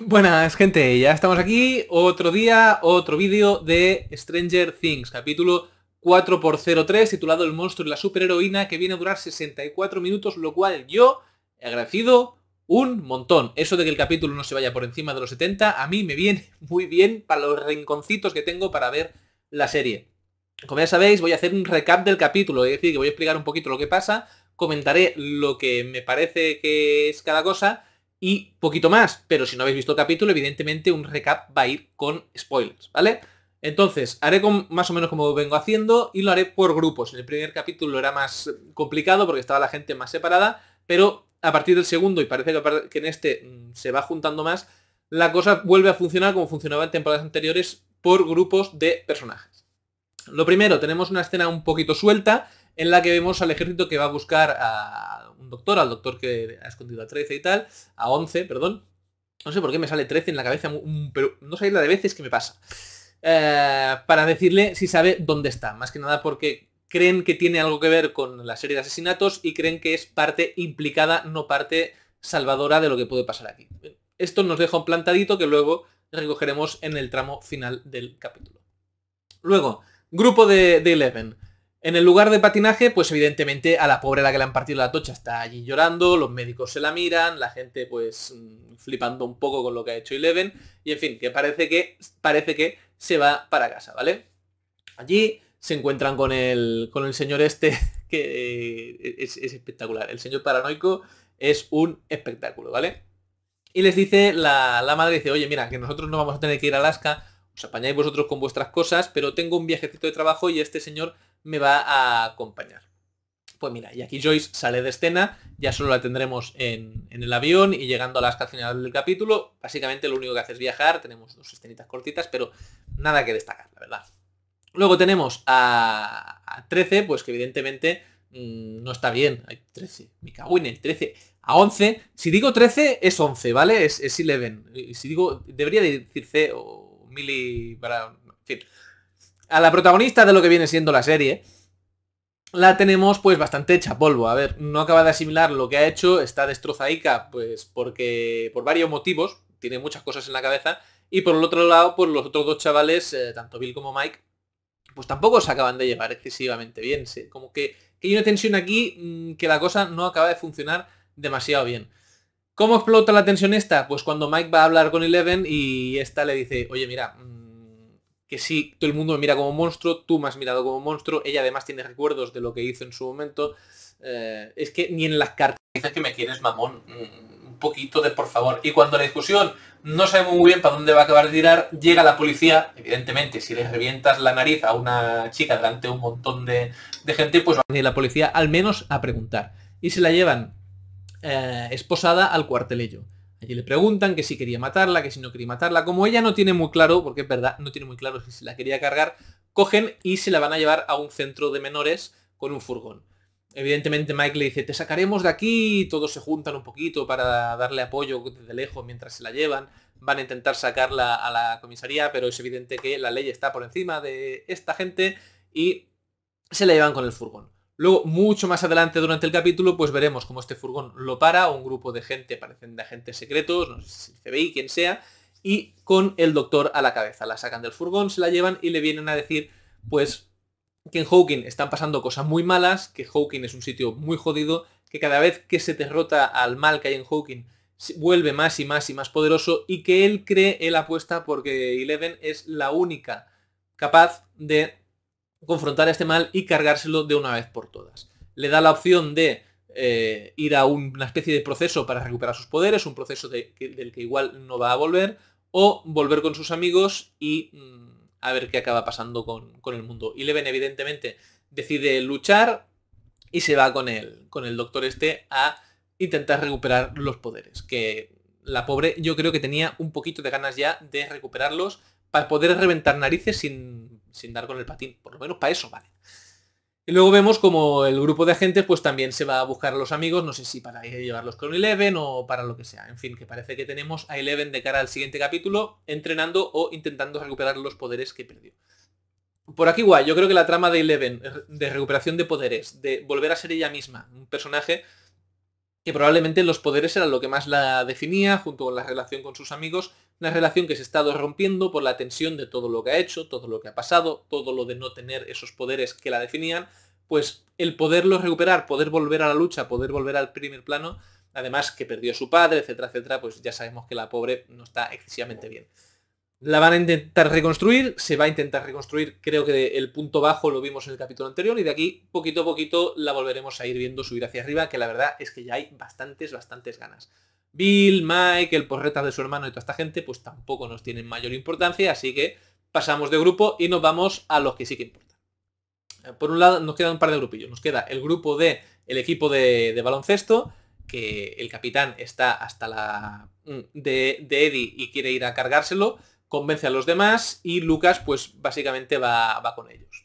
Buenas gente, ya estamos aquí, otro día, otro vídeo de Stranger Things, capítulo 4x03, titulado El monstruo y la superheroína, que viene a durar 64 minutos, lo cual yo he agradecido un montón. Eso de que el capítulo no se vaya por encima de los 70, a mí me viene muy bien para los rinconcitos que tengo para ver la serie. Como ya sabéis, voy a hacer un recap del capítulo, es decir, que voy a explicar un poquito lo que pasa, comentaré lo que me parece que es cada cosa y poquito más. Pero si no habéis visto el capítulo, evidentemente un recap va a ir con spoilers, ¿vale? Entonces, haré más o menos como vengo haciendo y lo haré por grupos. En el primer capítulo era más complicado porque estaba la gente más separada, pero a partir del segundo, y parece que en este mm, se va juntando más, la cosa vuelve a funcionar como funcionaba en temporadas anteriores por grupos de personajes. Lo primero, tenemos una escena un poquito suelta en la que vemos al ejército que va a buscar a doctor, al doctor que ha escondido a 13 y tal, a 11, perdón. No sé por qué me sale 13 en la cabeza, mm, pero no sé la de veces que me pasa. Eh, para decirle si sabe dónde está. Más que nada porque creen que tiene algo que ver con la serie de asesinatos y creen que es parte implicada, no parte salvadora de lo que puede pasar aquí. Esto nos deja un plantadito que luego recogeremos en el tramo final del capítulo. Luego, grupo de, de Eleven. En el lugar de patinaje, pues evidentemente a la pobre la que le han partido la tocha está allí llorando, los médicos se la miran, la gente pues mm, flipando un poco con lo que ha hecho Eleven, y en fin, que parece que, parece que se va para casa, ¿vale? Allí se encuentran con el, con el señor este, que eh, es, espectacular, el señor paranoico es un espectáculo, ¿vale? Y les dice, la, la madre dice, oye, mira, que nosotros no vamos a tener que ir a Alaska, os apañáis vosotros con vuestras cosas, pero tengo un viajecito de trabajo y este señor me va a acompañar. Pues mira, y aquí Joyce sale de escena, ya solo la tendremos en, el avión y llegando a las canciones del capítulo, básicamente lo único que hace es viajar, tenemos dos escenitas cortitas, pero nada que destacar, la verdad. Luego tenemos a, 13, pues que evidentemente mm, no está bien, hay 13, me cago en el 13, a 11, si digo 13 es 11, ¿vale? Es, es 11, si digo, debería decir C o mili para, en fin, a la protagonista de lo que viene siendo la serie, la tenemos pues bastante hecha polvo. A ver, no acaba de asimilar lo que ha hecho, está destrozaica, pues porque por varios motivos, tiene muchas cosas en la cabeza. Y por el otro lado, pues los otros dos chavales, eh, tanto Bill como Mike, pues tampoco se acaban de llevar excesivamente bien. Como que, hay una tensión aquí mm, que la cosa no acaba de funcionar demasiado bien. ¿Cómo explota la tensión esta? Pues cuando Mike va a hablar con Eleven y esta le dice, oye mira, mm, que si todo el mundo me mira como monstruo, tú me has mirado como monstruo, ella además tiene recuerdos de lo que hizo en su momento. Eh, es que ni en las cartas dices que me quieres mamón, mm, un poquito de por favor. Y cuando la discusión no sabemos muy bien para dónde va a acabar de tirar, llega la policía, evidentemente si le revientas la nariz a una chica delante de un montón de, gente, pues va a venir la policía al menos a preguntar. Y se la llevan eh, esposada al cuartelillo. Allí le preguntan que si quería matarla, que si no quería matarla. Como ella no tiene muy claro, porque es verdad, no tiene muy claro si se la quería cargar, cogen y se la van a llevar a un centro de menores con un furgón. Evidentemente Mike le dice, te sacaremos de aquí, todos se juntan un poquito para darle apoyo desde lejos mientras se la llevan, van a intentar sacarla a la comisaría, pero es evidente que la ley está por encima de esta gente y se la llevan con el furgón. Luego, mucho más adelante durante el capítulo, pues veremos cómo este furgón lo para, un grupo de gente, parecen de agentes secretos, no sé si el FBI, quien sea, y con el doctor a la cabeza. La sacan del furgón, se la llevan y le vienen a decir, pues, que en Hawking están pasando cosas muy malas, que Hawking es un sitio muy jodido, que cada vez que se derrota al mal que hay en Hawking, vuelve más y más y más poderoso, y que él cree, él apuesta porque Eleven es la única capaz de confrontar a este mal y cargárselo de una vez por todas. Le da la opción de eh, ir a una especie de proceso para recuperar sus poderes, un proceso del que igual no va a volver, o volver con sus amigos y mm, a ver qué acaba pasando con, el mundo. Y Leven, evidentemente, decide luchar y se va con el, con el doctor este a intentar recuperar los poderes, que la pobre yo creo que tenía un poquito de ganas ya de recuperarlos para poder reventar narices sin sin dar con el patín. Por lo menos para eso, vale. Y luego vemos como el grupo de agentes pues también se va a buscar a los amigos, no sé si para llevarlos con Eleven o para lo que sea. En fin, que parece que tenemos a Eleven de cara al siguiente capítulo entrenando o intentando recuperar los poderes que perdió. Por aquí guay, yo creo que la trama de Eleven, de recuperación de poderes, de volver a ser ella misma, un personaje que probablemente los poderes eran lo que más la definía, junto con la relación con sus amigos, una relación que se ha estado rompiendo por la tensión de todo lo que ha hecho, todo lo que ha pasado, todo lo de no tener esos poderes que la definían, pues el poderlo recuperar, poder volver a la lucha, poder volver al primer plano, además que perdió a su padre, etcétera, etcétera, pues ya sabemos que la pobre no está excesivamente bien. La van a intentar reconstruir, se va a intentar reconstruir, creo que el punto bajo lo vimos en el capítulo anterior y de aquí poquito a poquito la volveremos a ir viendo subir hacia arriba, que la verdad es que ya hay bastantes, bastantes ganas. Bill, Mike, el porreta pues de su hermano y toda esta gente, pues tampoco nos tienen mayor importancia, así que pasamos de grupo y nos vamos a los que sí que importan. Eh, por un lado, nos quedan un par de grupillos. Nos queda el grupo de el equipo de, baloncesto, que el capitán está hasta la mm, de, Eddie y quiere ir a cargárselo, convence a los demás y Lucas, pues básicamente va, con ellos.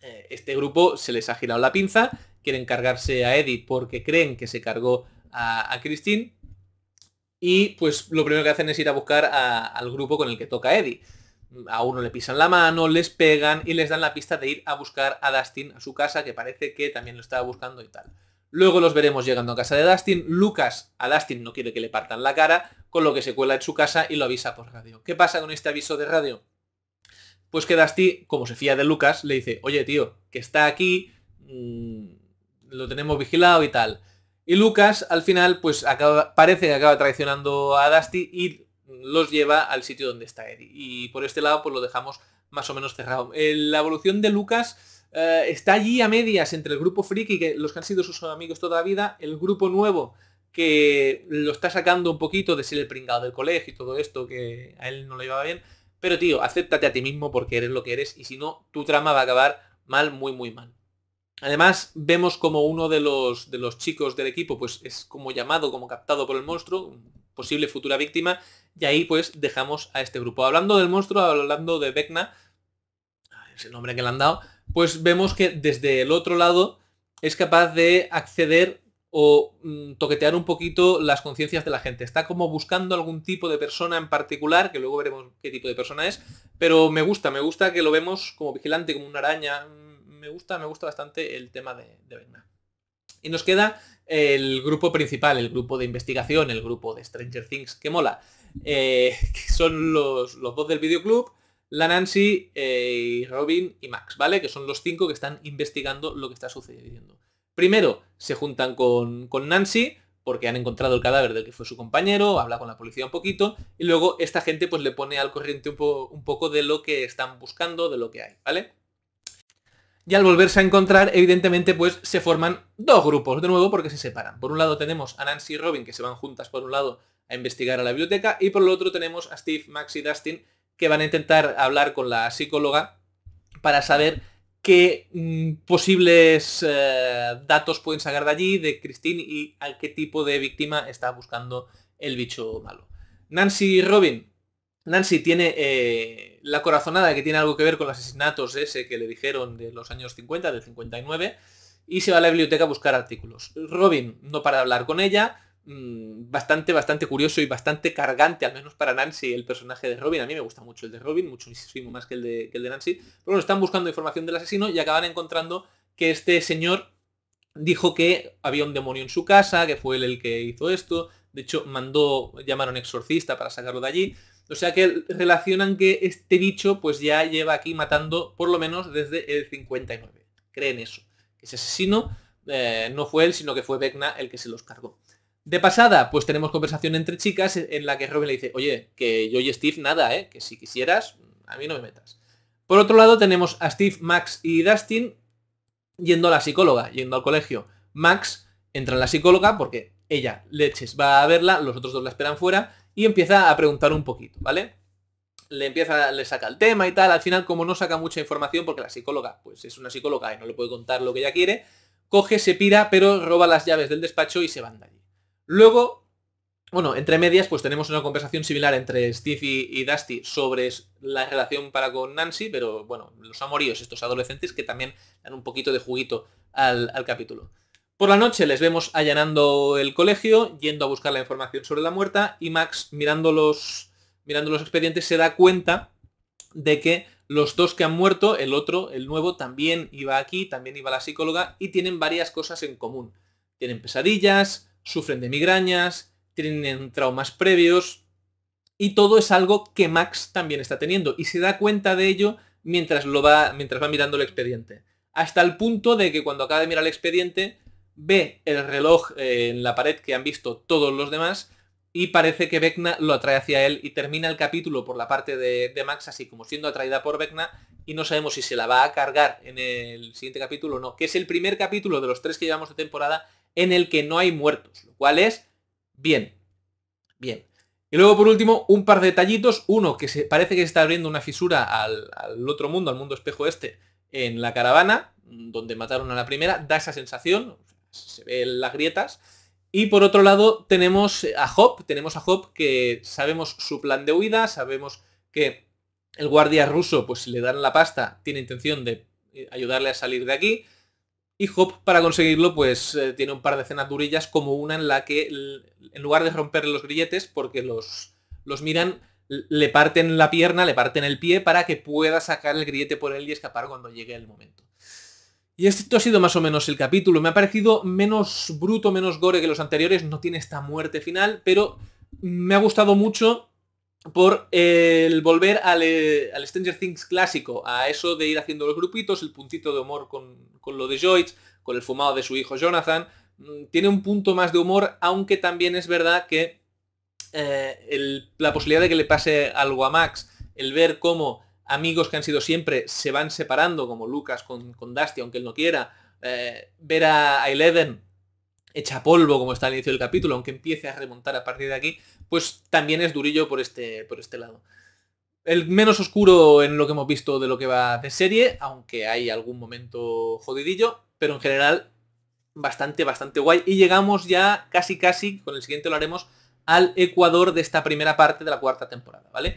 Eh, este grupo se les ha girado la pinza, quieren cargarse a Eddie porque creen que se cargó a, a Christine y pues lo primero que hacen es ir a buscar al grupo con el que toca Eddie. A uno le pisan la mano, les pegan y les dan la pista de ir a buscar a Dustin a su casa, que parece que también lo estaba buscando y tal. Luego los veremos llegando a casa de Dustin. Lucas a Dustin no quiere que le partan la cara, con lo que se cuela en su casa y lo avisa por radio. ¿Qué pasa con este aviso de radio? Pues que Dustin, como se fía de Lucas, le dice, oye tío, que está aquí, mm, lo tenemos vigilado y tal. Y Lucas al final pues parece que acaba traicionando a Dusty y los lleva al sitio donde está Eddie. Y por este lado pues lo dejamos más o menos cerrado. Eh, la evolución de Lucas eh, está allí a medias entre el grupo friki, que los que han sido sus amigos toda la vida, el grupo nuevo que lo está sacando un poquito de ser el pringado del colegio y todo esto, que a él no le iba bien. Pero tío, acéptate a ti mismo porque eres lo que eres y si no, tu trama va a acabar mal, muy, muy mal. Además, vemos como uno de los, de los chicos del equipo pues, es como llamado, como captado por el monstruo, posible futura víctima, y ahí pues dejamos a este grupo. Hablando del monstruo, hablando de Vecna, el nombre que le han dado, pues vemos que desde el otro lado es capaz de acceder o mm, toquetear un poquito las conciencias de la gente. Está como buscando algún tipo de persona en particular, que luego veremos qué tipo de persona es, pero me gusta, me gusta que lo vemos como vigilante, como una araña, me gusta, me gusta bastante el tema de, de Y nos queda el grupo principal, el grupo de investigación, el grupo de Stranger Things, que mola. Eh, que son los, dos del videoclub, la Nancy, eh, Robin y Max, ¿vale? Que son los cinco que están investigando lo que está sucediendo. Primero se juntan con, Nancy, porque han encontrado el cadáver del que fue su compañero, habla con la policía un poquito, y luego esta gente pues le pone al corriente un, un poco de lo que están buscando, de lo que hay, ¿vale? Y al volverse a encontrar, evidentemente, pues se forman dos grupos de nuevo porque se separan. Por un lado tenemos a Nancy y Robin que se van juntas por un lado a investigar a la biblioteca y por el otro tenemos a Steve, Max y Dustin que van a intentar hablar con la psicóloga para saber qué mm, posibles eh, datos pueden sacar de allí de Christine y a qué tipo de víctima está buscando el bicho malo. Nancy y Robin Nancy tiene eh, la corazonada que tiene algo que ver con los asesinatos ese que le dijeron de los años 50, del 59, y se va a la biblioteca a buscar artículos. Robin no para de hablar con ella, mm, bastante, bastante curioso y bastante cargante, al menos para Nancy, el personaje de Robin. A mí me gusta mucho el de Robin, muchísimo más que el de, que el de Nancy. Pero bueno, están buscando información del asesino y acaban encontrando que este señor dijo que había un demonio en su casa, que fue él el que hizo esto. De hecho, mandó llamar a un exorcista para sacarlo de allí. O sea que relacionan que este bicho pues ya lleva aquí matando por lo menos desde el 59. Creen eso. Que ese asesino eh, no fue él, sino que fue Vecna el que se los cargó. De pasada, pues tenemos conversación entre chicas en la que Robin le dice, oye, que yo y Steve nada, ¿eh? que si quisieras, a mí no me metas. Por otro lado tenemos a Steve, Max y Dustin yendo a la psicóloga, yendo al colegio. Max entra en la psicóloga porque ella, leches, va a verla, los otros dos la esperan fuera y empieza a preguntar un poquito, ¿vale? Le empieza, le saca el tema y tal, al final como no saca mucha información, porque la psicóloga, pues es una psicóloga y no le puede contar lo que ella quiere, coge, se pira, pero roba las llaves del despacho y se van de allí. Luego, bueno, entre medias, pues tenemos una conversación similar entre Steve y, Dusty sobre la relación para con Nancy, pero bueno, los amoríos, estos adolescentes que también dan un poquito de juguito al, al capítulo. Por la noche les vemos allanando el colegio, yendo a buscar la información sobre la muerta y Max mirando los, mirando los expedientes se da cuenta de que los dos que han muerto, el otro, el nuevo, también iba aquí, también iba la psicóloga y tienen varias cosas en común. Tienen pesadillas, sufren de migrañas, tienen traumas previos y todo es algo que Max también está teniendo y se da cuenta de ello mientras, lo va, mientras va mirando el expediente. Hasta el punto de que cuando acaba de mirar el expediente ve el reloj eh, en la pared que han visto todos los demás y parece que Vecna lo atrae hacia él y termina el capítulo por la parte de, Max así como siendo atraída por Vecna y no sabemos si se la va a cargar en el siguiente capítulo o no, que es el primer capítulo de los tres que llevamos de temporada en el que no hay muertos, lo cual es bien, bien. Y luego por último un par de detallitos, uno que se, parece que se está abriendo una fisura al otro mundo, al mundo espejo este, en la caravana, donde mataron a la primera, da esa sensación, se ven las grietas. Y por otro lado tenemos a Hop, tenemos a Hop que sabemos su plan de huida, sabemos que el guardia ruso, pues si le dan la pasta, tiene intención de eh, ayudarle a salir de aquí. Y Hop, para conseguirlo, pues eh, tiene un par de escenas durillas, como una en la que, en lugar de romper los grilletes, porque los, los miran, le parten la pierna, le parten el pie, para que pueda sacar el grillete por él y escapar cuando llegue el momento. Y esto ha sido más o menos el capítulo. Me ha parecido menos bruto, menos gore que los anteriores. No tiene esta muerte final, pero me ha gustado mucho por el volver al, eh, Stranger Things clásico, a eso de ir haciendo los grupitos, el puntito de humor con, lo de Joyce, con el fumado de su hijo Jonathan. Mm, tiene un punto más de humor, aunque también es verdad que eh, la posibilidad de que le pase algo a Max, el ver cómo amigos que han sido siempre se van separando, como Lucas con, con Dusty, aunque él no quiera. Eh, ver a Eleven hecha polvo, como está al inicio del capítulo, aunque empiece a remontar a partir de aquí, pues también es durillo por este, por este lado. El menos oscuro en lo que hemos visto de lo que va de serie, aunque hay algún momento jodidillo, pero en general bastante, bastante guay. Y llegamos ya casi, casi, con el siguiente lo haremos, al Ecuador de esta primera parte de la cuarta temporada, ¿vale?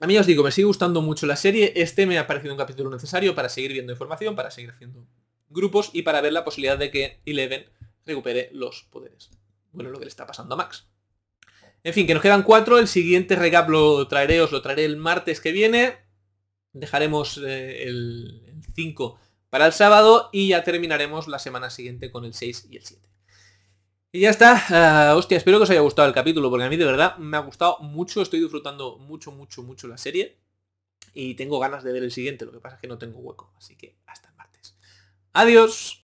A mí ya os digo, me sigue gustando mucho la serie. Este me ha parecido un capítulo necesario para seguir viendo información, para seguir haciendo grupos y para ver la posibilidad de que Eleven recupere los poderes. Bueno, lo que le está pasando a Max. En fin, que nos quedan cuatro. El siguiente recap lo traeré, os lo traeré el martes que viene. Dejaremos eh, el 5 para el sábado y ya terminaremos la semana siguiente con el 6 y el 7. Y ya está. Ah, hostia, espero que os haya gustado el capítulo, porque a mí de verdad me ha gustado mucho. Estoy disfrutando mucho, mucho, mucho la serie. Y tengo ganas de ver el siguiente, lo que pasa es que no tengo hueco. Así que hasta el martes. Adiós.